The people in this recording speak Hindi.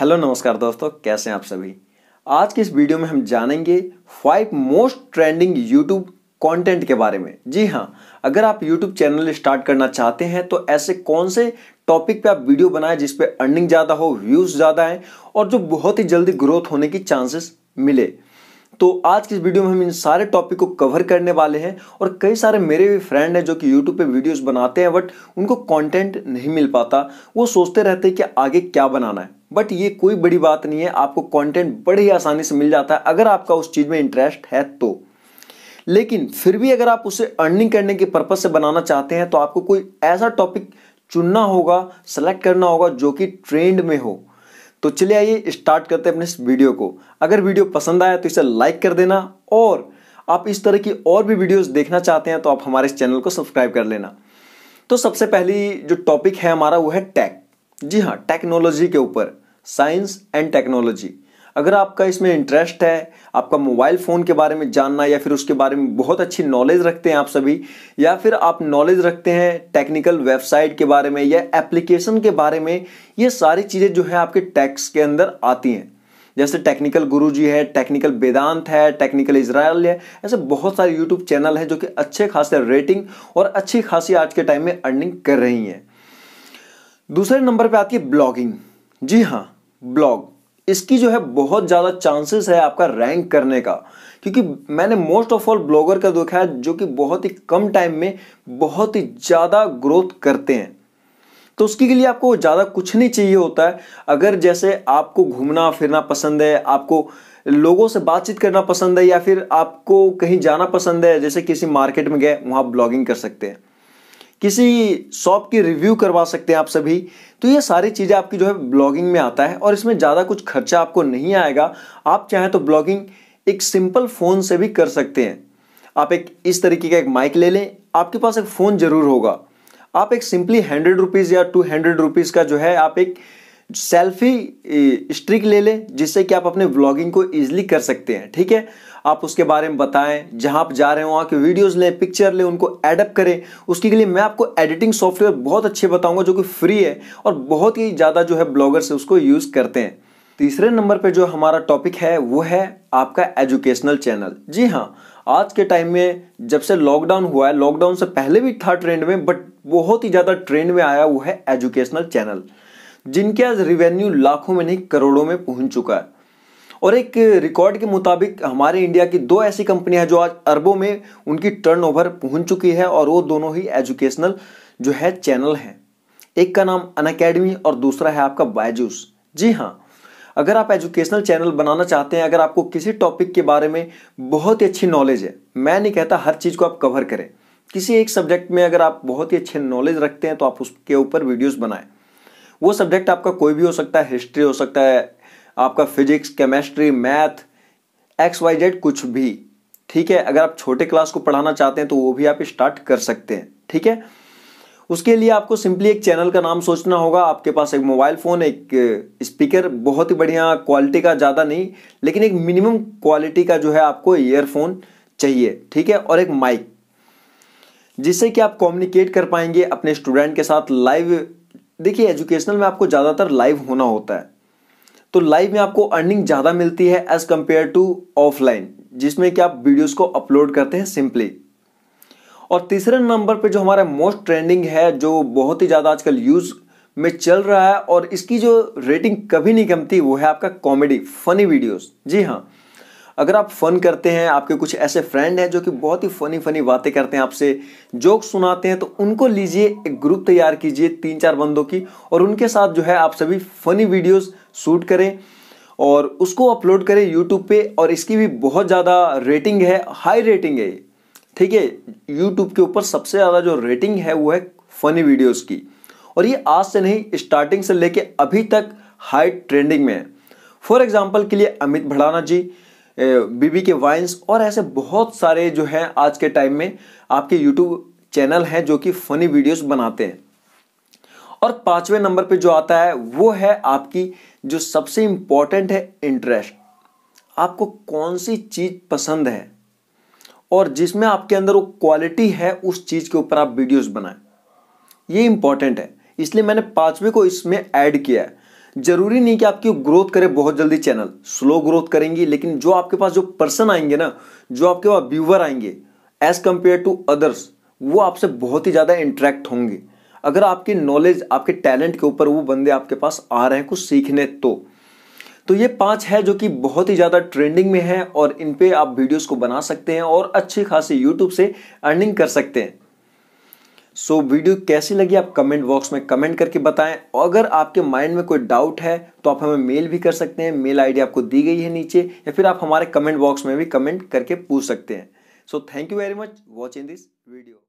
हेलो नमस्कार दोस्तों कैसे हैं आप सभी आज की इस वीडियो में हम जानेंगे five most trending YouTube content के बारे में जी हाँ अगर आप यूट्यूब चैनल स्टार्ट करना चाहते हैं तो ऐसे कौन से टॉपिक पे आप वीडियो बनाएं जिस पे अर्निंग ज़्यादा हो व्यूज़ ज़्यादा हैं और जो बहुत ही जल्दी ग्रोथ होने की चांसेस मिले तो आज की इस वीडियो में हम इन सारे टॉपिक को कवर करने वाले हैं और कई सारे मेरे भी फ्रेंड हैं जो कि यूट्यूब पे वीडियोस बनाते हैं बट उनको कंटेंट नहीं मिल पाता वो सोचते रहते हैं कि आगे क्या बनाना है बट ये कोई बड़ी बात नहीं है आपको कंटेंट बड़े ही आसानी से मिल जाता है अगर आपका उस चीज़ में इंटरेस्ट है तो लेकिन फिर भी अगर आप उसे अर्निंग करने के पर्पज़ से बनाना चाहते हैं तो आपको कोई ऐसा टॉपिक चुनना होगा सेलेक्ट करना होगा जो कि ट्रेंड में हो तो चलिए आइए स्टार्ट करते हैं अपने इस वीडियो को अगर वीडियो पसंद आया तो इसे लाइक कर देना और आप इस तरह की और भी वीडियोस देखना चाहते हैं तो आप हमारे इस चैनल को सब्सक्राइब कर लेना तो सबसे पहली जो टॉपिक है हमारा वो है टैक जी हाँ टेक्नोलॉजी के ऊपर साइंस एंड टेक्नोलॉजी अगर आपका इसमें इंटरेस्ट है आपका मोबाइल फ़ोन के बारे में जानना या फिर उसके बारे में बहुत अच्छी नॉलेज रखते हैं आप सभी या फिर आप नॉलेज रखते हैं टेक्निकल वेबसाइट के बारे में या एप्लीकेशन के बारे में ये सारी चीज़ें जो है आपके टैक्स के अंदर आती हैं जैसे टेक्निकल गुरु जी है टेक्निकल वेदांत है टेक्निकल इसराइल है ऐसे बहुत सारे यूट्यूब चैनल हैं जो कि अच्छे खासे रेटिंग और अच्छी खासी आज के टाइम में अर्निंग कर रही हैं दूसरे नंबर पे आती है ब्लॉगिंग जी हाँ ब्लॉग इसकी जो है बहुत ज़्यादा चांसेस है आपका रैंक करने का क्योंकि मैंने मोस्ट ऑफ ऑल ब्लॉगर का देखा है जो कि बहुत ही कम टाइम में बहुत ही ज़्यादा ग्रोथ करते हैं तो उसके के लिए आपको ज़्यादा कुछ नहीं चाहिए होता है अगर जैसे आपको घूमना फिरना पसंद है आपको लोगों से बातचीत करना पसंद है या फिर आपको कहीं जाना पसंद है जैसे किसी मार्केट में गए वहाँ ब्लॉगिंग कर सकते हैं किसी शॉप की रिव्यू करवा सकते हैं आप सभी तो ये सारी चीज़ें आपकी जो है ब्लॉगिंग में आता है और इसमें ज़्यादा कुछ खर्चा आपको नहीं आएगा आप चाहें तो ब्लॉगिंग एक सिंपल फ़ोन से भी कर सकते हैं आप एक इस तरीके का एक माइक ले लें आपके पास एक फ़ोन ज़रूर होगा आप एक सिंपली हंड्रेड रुपीज़ या टू हंड्रेड रुपीज़ का जो है आप एक सेल्फी स्ट्रिक ले लें जिससे कि आप अपने व्लॉगिंग को ईजिली कर सकते हैं ठीक है आप उसके बारे में बताएं जहां आप जा रहे हो वहाँ के वीडियोस लें पिक्चर लें उनको एडअप करें उसके लिए मैं आपको एडिटिंग सॉफ्टवेयर बहुत अच्छे बताऊंगा जो कि फ्री है और बहुत ही ज़्यादा जो है ब्लॉगर्स उसको यूज़ करते हैं तीसरे नंबर पर जो हमारा टॉपिक है वो है आपका एजुकेशनल चैनल जी हाँ आज के टाइम में जब से लॉकडाउन हुआ है लॉकडाउन से पहले भी था ट्रेंड में बट बहुत ही ज़्यादा ट्रेंड में आया वो है एजुकेशनल चैनल जिनके आज रिवेन्यू लाखों में नहीं करोड़ों में पहुंच चुका है और एक रिकॉर्ड के मुताबिक हमारे इंडिया की दो ऐसी कंपनियां हैं जो आज अरबों में उनकी टर्नओवर पहुंच चुकी है और वो दोनों ही एजुकेशनल जो है चैनल हैं एक का नाम अन अकेडमी और दूसरा है आपका बायजूस जी हाँ अगर आप एजुकेशनल चैनल बनाना चाहते हैं अगर आपको किसी टॉपिक के बारे में बहुत ही अच्छी नॉलेज है मैं नहीं कहता हर चीज़ को आप कवर करें किसी एक सब्जेक्ट में अगर आप बहुत ही अच्छे नॉलेज रखते हैं तो आप उसके ऊपर वीडियोस बनाएं वो सब्जेक्ट आपका कोई भी हो सकता है हिस्ट्री हो सकता है आपका physics chemistry math X Y Z कुछ भी ठीक है अगर आप छोटे क्लास को पढ़ाना चाहते हैं तो वो भी आप स्टार्ट कर सकते हैं ठीक है उसके लिए आपको सिंपली एक चैनल का नाम सोचना होगा आपके पास एक मोबाइल फ़ोन एक स्पीकर uh, बहुत ही बढ़िया क्वालिटी का ज़्यादा नहीं लेकिन एक मिनिमम क्वालिटी का जो है आपको ईयरफोन चाहिए ठीक है और एक माइक जिससे कि आप कम्युनिकेट कर पाएंगे अपने स्टूडेंट के साथ लाइव देखिए एजुकेशनल में आपको ज़्यादातर लाइव होना होता है तो लाइव में आपको अर्निंग ज़्यादा मिलती है एज़ कम्पेयर टू ऑफलाइन जिसमें कि आप वीडियोस को अपलोड करते हैं सिंपली और तीसरे नंबर पे जो हमारा मोस्ट ट्रेंडिंग है जो बहुत ही ज़्यादा आजकल यूज़ में चल रहा है और इसकी जो रेटिंग कभी नहीं कमती वो है आपका कॉमेडी फनी वीडियोज़ जी हाँ अगर आप फ़न करते हैं आपके कुछ ऐसे फ्रेंड हैं जो कि बहुत ही फ़नी फ़नी बातें करते हैं आपसे जोक सुनाते हैं तो उनको लीजिए एक ग्रुप तैयार कीजिए तीन चार बंदों की और उनके साथ जो है आप सभी फ़नी वीडियोज़ शूट करें और उसको अपलोड करें यूट्यूब पे और इसकी भी बहुत ज़्यादा रेटिंग है हाई रेटिंग है ठीक है यूट्यूब के ऊपर सबसे ज़्यादा जो रेटिंग है वो है फ़नी वीडियोज़ की और ये आज से नहीं स्टार्टिंग से लेके अभी तक हाई ट्रेंडिंग में है फॉर एग्जाम्पल के लिए अमित भड़ाना जी बीबी के वाइन्स और ऐसे बहुत सारे जो हैं आज के टाइम में आपके यूट्यूब चैनल हैं जो कि फ़नी वीडियोस बनाते हैं और पांचवें नंबर पे जो आता है वो है आपकी जो सबसे इंपॉर्टेंट है इंटरेस्ट आपको कौन सी चीज़ पसंद है और जिसमें आपके अंदर वो क्वालिटी है उस चीज़ के ऊपर आप वीडियोस बनाएं ये इंपॉर्टेंट है इसलिए मैंने पाँचवें को इसमें ऐड किया है जरूरी नहीं कि आपकी ग्रोथ करे बहुत जल्दी चैनल स्लो ग्रोथ करेंगी लेकिन जो आपके पास जो पर्सन आएंगे ना जो आपके पास व्यूवर आएंगे एज कंपेयर टू अदर्स वो आपसे बहुत ही ज़्यादा इंट्रैक्ट होंगे अगर आपके नॉलेज आपके टैलेंट के ऊपर वो बंदे आपके पास आ रहे हैं कुछ सीखने तो तो ये पांच है जो कि बहुत ही ज़्यादा ट्रेंडिंग में है और इन पे आप वीडियोस को बना सकते हैं और अच्छी खासी यूट्यूब से अर्निंग कर सकते हैं सो so, वीडियो कैसी लगी आप कमेंट बॉक्स में कमेंट करके बताएं और अगर आपके माइंड में कोई डाउट है तो आप हमें मेल भी कर सकते हैं मेल आईडी आपको दी गई है नीचे या फिर आप हमारे कमेंट बॉक्स में भी कमेंट करके पूछ सकते हैं so thank you very much watching this video